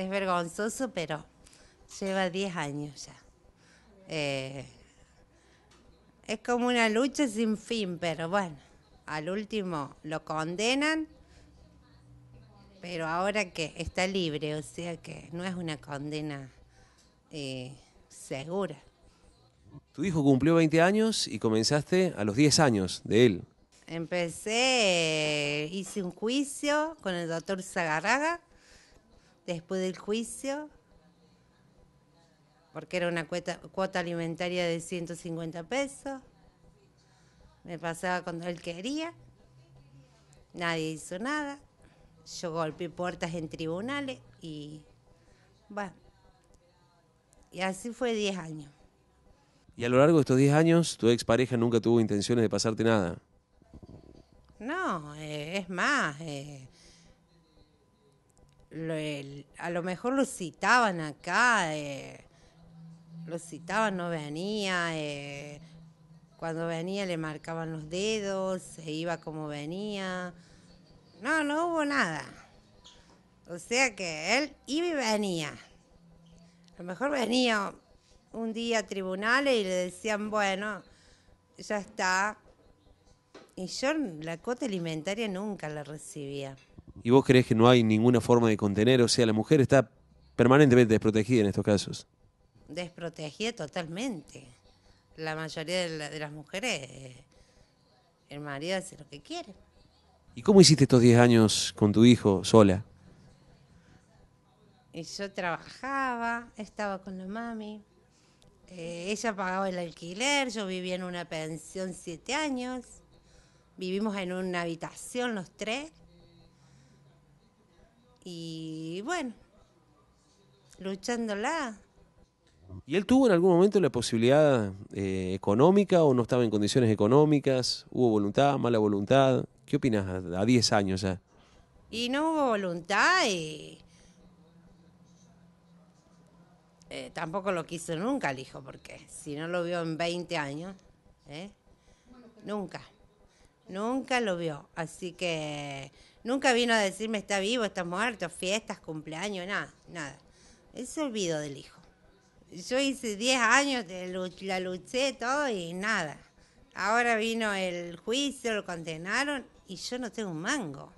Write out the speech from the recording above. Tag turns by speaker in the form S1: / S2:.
S1: es vergonzoso, pero lleva 10 años ya. Eh, es como una lucha sin fin, pero bueno, al último lo condenan, pero ahora que está libre, o sea que no es una condena eh, segura.
S2: Tu hijo cumplió 20 años y comenzaste a los 10 años de él.
S1: Empecé, eh, hice un juicio con el doctor Zagarraga, después del juicio, porque era una cuota, alimentaria de 150 pesos, me pasaba cuando él quería, nadie hizo nada, yo golpeé puertas en tribunales y bueno, y así fue 10 años.
S2: ¿Y a lo largo de estos 10 años tu expareja nunca tuvo intenciones de pasarte nada?
S1: No, eh, es más, eh, a lo mejor lo citaban acá, eh, lo citaban, no venía, eh, cuando venía le marcaban los dedos, se iba como venía. No, no hubo nada. O sea que él iba y venía. A lo mejor venía un día a tribunales y le decían, bueno, ya está. Y yo la cuota alimentaria nunca la recibía
S2: y vos crees que no hay ninguna forma de contener, o sea, la mujer está permanentemente desprotegida en estos casos.
S1: Desprotegida totalmente. La mayoría de, las mujeres, eh, el marido hace lo que quiere.
S2: ¿Y cómo hiciste estos 10 años con tu hijo sola?
S1: yo trabajaba, estaba con la mami. Eh, ella pagaba el alquiler, yo vivía en una pensión 7 años. Vivimos en una habitación los tres. Y bueno, luchándola.
S2: ¿Y él tuvo en algún momento la posibilidad eh, económica o no estaba en condiciones económicas? ¿Hubo voluntad, mala voluntad? ¿Qué opinas a 10 años ya?
S1: Y no hubo voluntad y... Eh, tampoco lo quiso nunca el hijo, porque si no lo vio en 20 años, ¿eh? nunca. Nunca lo vio. Así que nunca vino a decirme está vivo, está muerto, fiestas, cumpleaños, nada, nada. Es olvido del hijo. Yo hice 10 años, de la luché todo y nada. Ahora vino el juicio, lo condenaron y yo no tengo un mango.